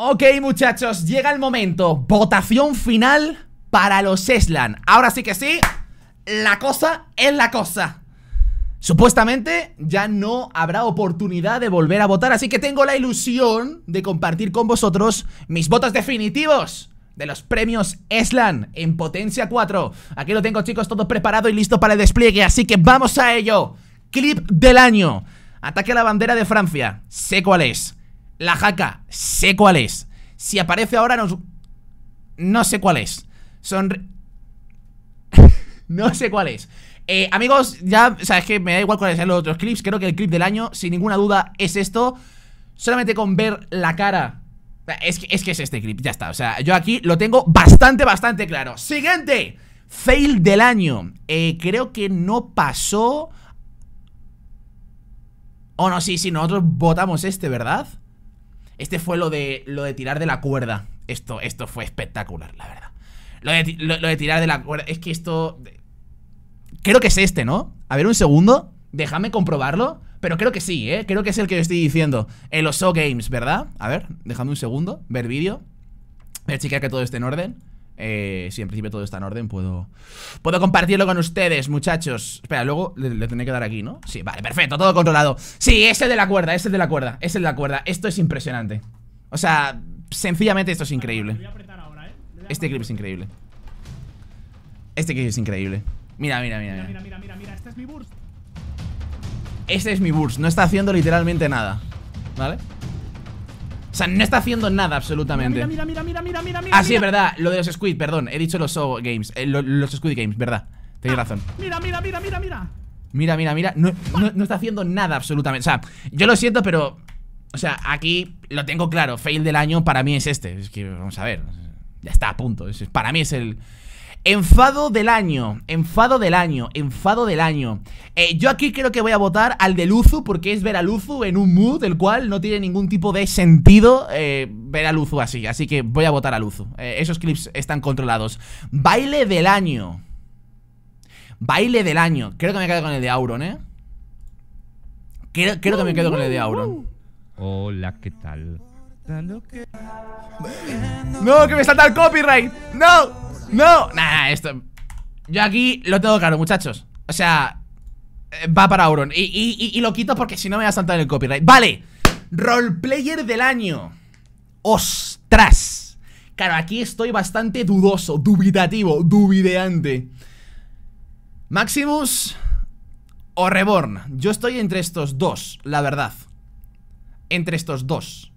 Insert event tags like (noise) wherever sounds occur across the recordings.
Ok, muchachos, llega el momento. Votación final para los Eslan. Ahora sí que sí, la cosa es la cosa. Supuestamente ya no habrá oportunidad de volver a votar, así que tengo la ilusión de compartir con vosotros mis votos definitivos de los premios Eslan en Potencia 4. Aquí lo tengo, chicos, todo preparado y listo para el despliegue, así que vamos a ello. Clip del año. Ataque a la bandera de Francia. Sé cuál es. La jaca, sé cuál es. Si aparece ahora, no no sé cuál es. Son... (laughs) no sé cuál es. Eh, amigos, ya, sabes que me da igual cuáles sean los otros clips. Creo que el clip del año, sin ninguna duda, es esto. Solamente con ver la cara. Es que, es este clip, ya está. O sea, yo aquí lo tengo bastante, bastante claro. Siguiente. Fail del año. Eh, creo que no pasó... Oh, no, sí, sí, nosotros votamos este, ¿verdad? Este fue lo de, lo de tirar de la cuerda. Esto, esto fue espectacular, la verdad. Lo de, tirar de la cuerda. Es que esto. Creo que es este, ¿no? A ver, un segundo. Déjame comprobarlo. Pero creo que sí, ¿eh? Creo que es el que yo estoy diciendo. En los show Games, ¿verdad? A ver, déjame un segundo. Ver vídeo. Ver si que todo esté en orden eh, si en principio todo está en orden, puedo puedo compartirlo con ustedes, muchachos. Espera, luego le, tendré que dar aquí, ¿no? Sí, vale, perfecto, todo controlado. Sí, ese de la cuerda, ese de la cuerda, ese de la cuerda. Esto es impresionante. O sea, sencillamente esto es increíble. ¿eh? Este clip es increíble. Este clip es increíble. Mira, mira, mira. Mira, mira, mira, mira. Este es mi burst. Este es mi burst. No está haciendo literalmente nada. ¿Vale? O sea, no está haciendo nada absolutamente. Mira, mira, mira, mira, mira, mira. ah, sí, es verdad. Lo de los Squid, perdón. He dicho los Soul Games. Eh, los Squid Games, verdad. Tenéis ah, razón. Mira, mira, mira, mira, mira. Mira, mira, mira. No, está haciendo nada absolutamente. O sea, yo lo siento, pero. O sea, aquí lo tengo claro. Fail del año para mí es este. Es que, vamos a ver. Ya está, a punto. para mí es el. Enfado del año, enfado del año, enfado del año. Eh, yo aquí creo que voy a votar al de Luzu porque es ver a Luzu en un mood el cual no tiene ningún tipo de sentido eh, ver a Luzu así. Así que voy a votar a Luzu. Eh, esos clips están controlados. Baile del año. Baile del año. Creo que me quedo con el de Auron, ¿eh? Creo, creo que me quedo con el de Auron. Hola, ¿qué tal? No, que me salta el copyright. No. No, nada, esto Yo aquí lo tengo claro, muchachos O sea, eh, va para Auron y, lo quito porque si no me va a saltar el copyright Vale, roleplayer del año Ostras Claro, aquí estoy bastante dudoso, dubitativo, dubideante Maximus o Reborn Yo estoy entre estos dos, la verdad Entre estos dos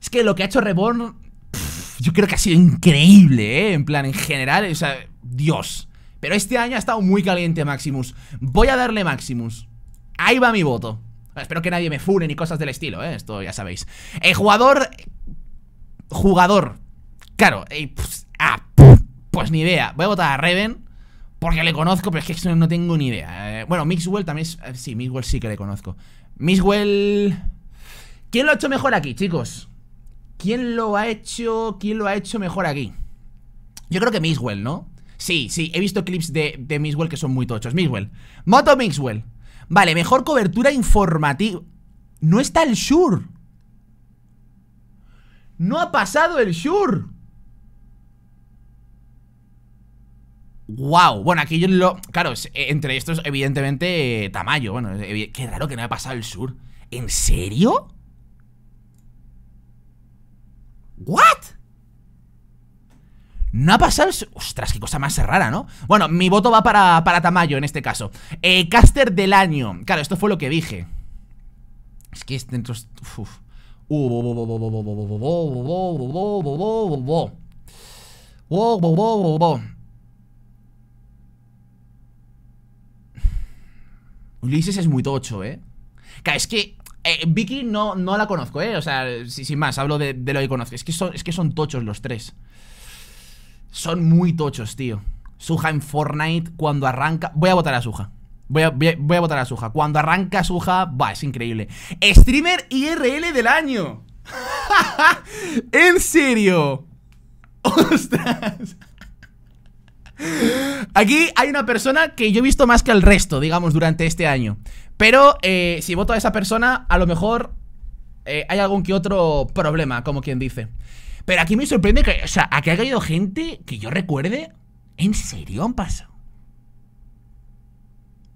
Es que lo que ha hecho Reborn yo creo que ha sido increíble, ¿eh? En plan, en general, o sea, Dios. Pero este año ha estado muy caliente Maximus. Voy a darle Maximus. Ahí va mi voto. Espero que nadie me fune ni cosas del estilo, ¿eh? Esto ya sabéis. El jugador... Jugador. Claro. Eh, pues, ah, pues, ni idea. Voy a votar a Reven. Porque le conozco, pero es que no tengo ni idea. Eh. bueno, Mixwell también eh, sí, Mixwell sí que le conozco. Mixwell... ¿Quién lo ha hecho mejor aquí, chicos? ¿Quién lo ha hecho? ¿Quién lo ha hecho mejor aquí? Yo creo que Miswell, ¿no? Sí, sí, he visto clips de, de Miswell que son muy tochos. Miswell. Moto Miswell. Vale, mejor cobertura informativa. No está el sur? No ha pasado el sur. Wow, bueno, aquí yo lo. Claro, eh, entre estos, evidentemente, eh, Tamayo. Bueno, qué raro que no haya pasado el sur. ¿En serio? ¿What? No ha pasado eso. Ostras, qué cosa más rara, ¿no? Bueno, mi voto va para, Tamayo en este caso. Eh, caster del año. Claro, esto fue lo que dije. Es que dentro. Uf. Ulises es muy tocho, ¿eh? Claro, es que eh, Vicky no, no la conozco, ¿eh? O sea, sin más, hablo de, lo que conozco. Es que, son, tochos los tres. Son muy tochos, tío. Suja en Fortnite, cuando arranca. Voy a votar a Suja. Voy a, voy, a, votar a Suja. Cuando arranca Suja, va, es increíble. Streamer IRL del año. (laughs) ¿En serio? (laughs) Ostras. Aquí hay una persona que yo he visto más que el resto, digamos, durante este año. Pero eh, si voto a esa persona, a lo mejor eh, hay algún que otro problema, como quien dice. Pero aquí me sorprende que, o sea, aquí ha caído gente que yo recuerde. ¿En serio han pasado?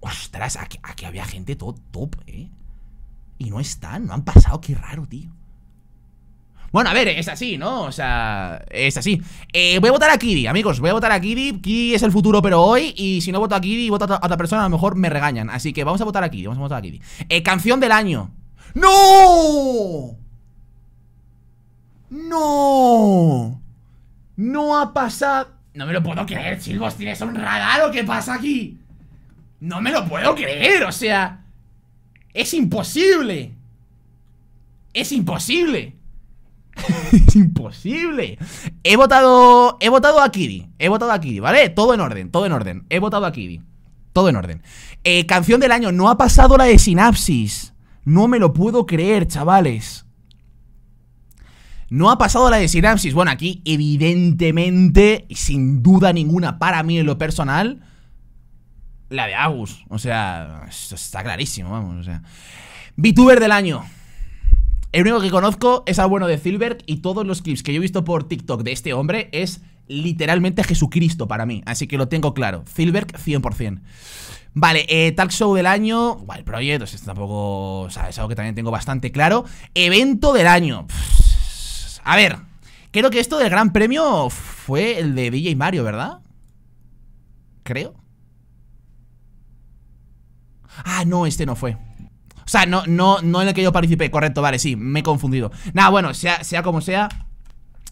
Ostras, aquí, había gente todo top, ¿eh? Y no están, no han pasado, qué raro, tío. Bueno, a ver, es así, ¿no? O sea, es así. Eh, voy a votar a Kiri, amigos. Voy a votar a Kiri. Kiri es el futuro, pero hoy. Y si no voto a Kiri y voto a otra persona, a lo mejor me regañan. Así que vamos a votar a Kiri. Vamos a votar a Kiri. Eh, canción del año. ¡No! ¡No! No ha pasado. No me lo puedo creer, chicos ¿Tienes un radar lo que pasa aquí? No me lo puedo creer, o sea. Es imposible. Es imposible es (laughs) imposible. He votado. He votado a Kiri. He votado a Kiri, ¿vale? Todo en orden, todo en orden. He votado a Kiri. Todo en orden. Eh, canción del año. No ha pasado la de Sinapsis. No me lo puedo creer, chavales. No ha pasado la de Sinapsis. Bueno, aquí, evidentemente, sin duda ninguna, para mí en lo personal, la de Agus. O sea, está clarísimo, vamos. O sea. VTuber del año. El único que conozco es al bueno de Zilberg y todos los clips que yo he visto por TikTok de este hombre es literalmente Jesucristo para mí. Así que lo tengo claro. Zilberg 100%. Vale, eh, Talk Show del año. Wild Project, esto tampoco. O sea, es algo que también tengo bastante claro. Evento del año. a ver, creo que esto del gran premio fue el de DJ Mario, ¿verdad? Creo. Ah, no, este no fue. O sea, no, no, no en el que yo participé, correcto, vale, sí, me he confundido. Nada, bueno, sea, sea como sea,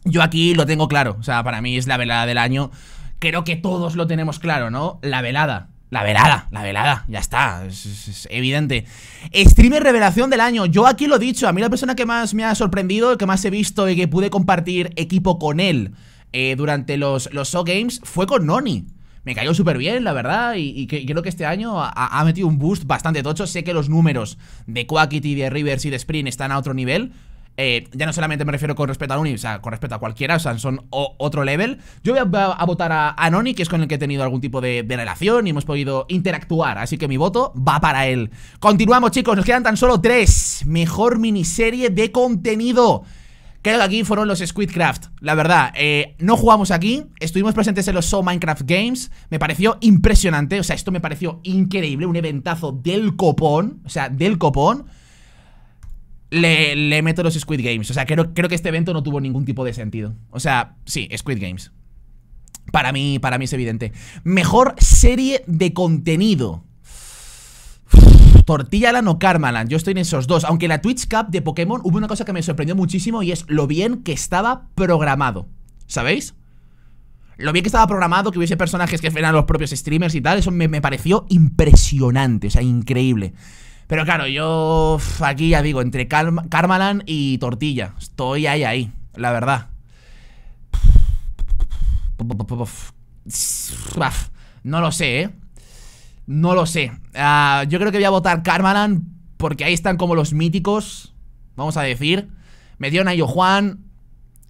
yo aquí lo tengo claro. O sea, para mí es la velada del año. Creo que todos lo tenemos claro, ¿no? La velada. La velada, la velada, ya está, es, evidente. Streamer revelación del año, yo aquí lo he dicho, a mí la persona que más me ha sorprendido, que más he visto y que pude compartir equipo con él eh, durante los, los Show Games fue con Noni me cayó súper bien, la verdad, y, creo que este año ha, metido un boost bastante tocho. Sé que los números de Quackity, de Rivers y de Sprint están a otro nivel. Eh, ya no solamente me refiero con respecto a Uni, o sea, con respecto a cualquiera, o sea, son otro level. Yo voy a, votar a, a que es con el que he tenido algún tipo de, de, relación y hemos podido interactuar, así que mi voto va para él. Continuamos, chicos, nos quedan tan solo tres. Mejor miniserie de contenido creo aquí fueron los Squidcraft. La verdad, eh, no jugamos aquí, estuvimos presentes en los Soul Minecraft Games. Me pareció impresionante, o sea, esto me pareció increíble, un eventazo del copón, o sea, del copón. Le, meto los Squid Games. O sea, creo, creo que este evento no tuvo ningún tipo de sentido. O sea, sí, Squid Games. Para mí, para mí es evidente. Mejor serie de contenido. Tortilla la o Karmaland. Yo estoy en esos dos. Aunque en la Twitch Cup de Pokémon hubo una cosa que me sorprendió muchísimo y es lo bien que estaba programado. ¿Sabéis? Lo bien que estaba programado, que hubiese personajes que fueran los propios streamers y tal, eso me, me pareció impresionante, o sea, increíble. Pero claro, yo aquí ya digo, entre Carmalan y Tortilla, estoy ahí, ahí, la verdad. No lo sé, ¿eh? No lo sé. Ah, yo creo que voy a votar Carmalan porque ahí están como los míticos, vamos a decir. dieron a Yo Juan.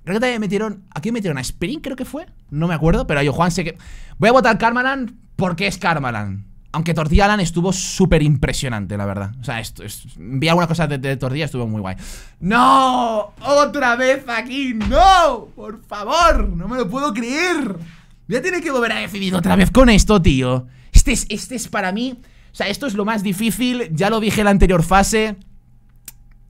Creo que también metieron... ¿A quién metieron? ¿A Spring creo que fue? No me acuerdo, pero a Yo sé que... Voy a votar Carmalan porque es Carmalan. Aunque Tortilla estuvo súper impresionante, la verdad. O sea, esto, es, vi alguna cosa de, Tordilla, estuvo muy guay. ¡No! ¡Otra vez aquí! ¡No! ¡Por favor! ¡No me lo puedo creer! ya tiene que volver a decidir otra vez con esto, tío. Este, este es, para mí. O sea, esto es lo más difícil. Ya lo dije en la anterior fase.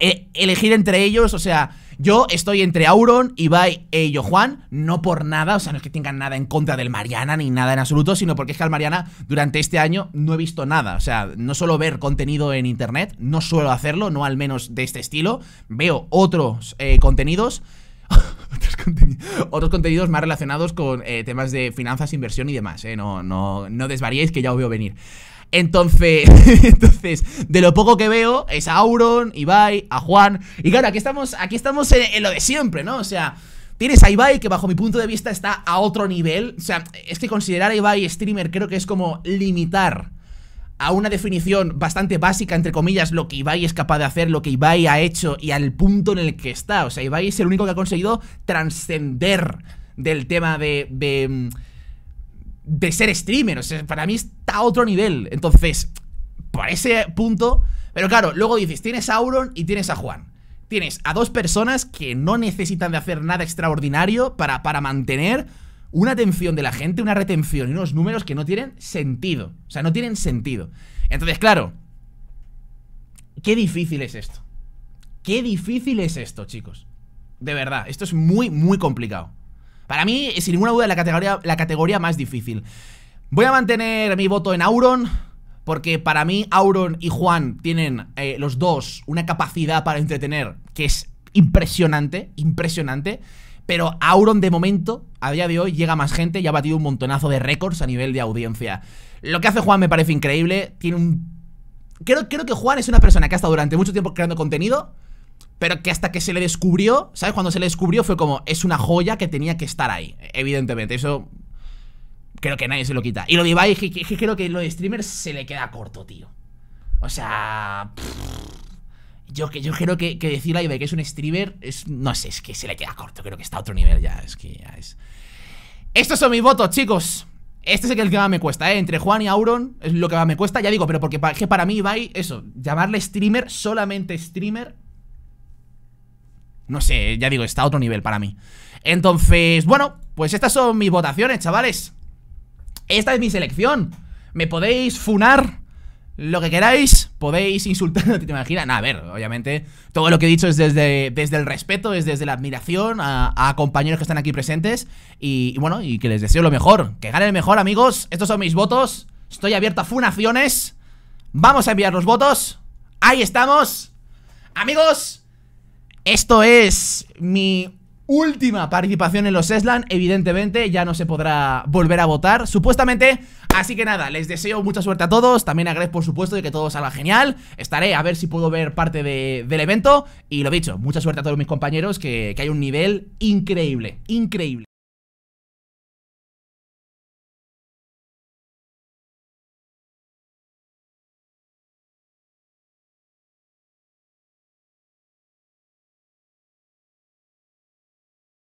Eh, elegir entre ellos, o sea, yo estoy entre Auron, Ibai e Juan. no por nada, o sea, no es que tengan nada en contra del Mariana ni nada en absoluto, sino porque es que al Mariana durante este año no he visto nada, o sea, no suelo ver contenido en internet, no suelo hacerlo, no al menos de este estilo, veo otros eh, contenidos otros contenidos más relacionados con eh, temas de finanzas, inversión y demás. ¿eh? No, no, no desvariéis que ya os veo venir. Entonces, (laughs) entonces, de lo poco que veo es a Auron, Ibai, a Juan. Y claro, aquí estamos, aquí estamos en, lo de siempre, ¿no? O sea, Tienes a Ibai, que bajo mi punto de vista está a otro nivel. O sea, es que considerar a Ibai streamer creo que es como limitar a una definición bastante básica, entre comillas, lo que Ibai es capaz de hacer, lo que Ibai ha hecho y al punto en el que está. O sea, Ibai es el único que ha conseguido trascender del tema de, de, mm, ser streamer. O sea, para mí está a otro nivel. Entonces, por ese punto... Pero claro, luego dices, tienes a Auron y tienes a Juan. Tienes a dos personas que no necesitan de hacer nada extraordinario para, para mantener una atención de la gente, una retención y unos números que no tienen sentido. O sea, no tienen sentido. Entonces, claro, qué difícil es esto. Qué difícil es esto, chicos. De verdad, esto es muy, muy complicado. Para mí, eh, sin ninguna duda, la categoría, la categoría más difícil. Voy a mantener mi voto en Auron, porque para mí Auron y Juan tienen eh, los dos una capacidad para entretener que es impresionante, impresionante. Pero Auron de momento, a día de hoy, llega más gente y ha batido un montonazo de récords a nivel de audiencia. Lo que hace Juan me parece increíble. Tiene un... Creo, creo que Juan es una persona que ha estado durante mucho tiempo creando contenido, pero que hasta que se le descubrió, ¿sabes? Cuando se le descubrió fue como, es una joya que tenía que estar ahí. Evidentemente, eso creo que nadie se lo quita. Y lo de Ibai, creo que lo de streamer se le queda corto, tío. O sea... Yo, yo creo que, que decir a que es un streamer, es, no sé, es que se le queda corto, creo que está a otro nivel ya, es que es... Estos son mis votos, chicos. Este es el que más me cuesta, ¿eh? Entre Juan y Auron es lo que más me cuesta, ya digo, pero porque para, que para mí Ibai, eso, llamarle streamer, solamente streamer... No sé, ya digo, está a otro nivel para mí. Entonces, bueno, pues estas son mis votaciones, chavales. Esta es mi selección. Me podéis funar lo que queráis, podéis insultar a (laughs) te imaginas. a ver, obviamente, todo lo que he dicho es desde, desde el respeto, es desde la admiración a, compañeros que están aquí presentes. Y, bueno, y que les deseo lo mejor. Que gane el mejor, amigos. Estos son mis votos. Estoy abierto a funaciones. Vamos a enviar los votos. Ahí estamos. Amigos, esto es mi última participación en los Eslan Evidentemente ya no se podrá volver a votar Supuestamente Así que nada, les deseo mucha suerte a todos También a Greg por supuesto de que todo salga genial Estaré a ver si puedo ver parte del evento Y lo dicho, mucha suerte a todos mis compañeros que hay un nivel increíble Increíble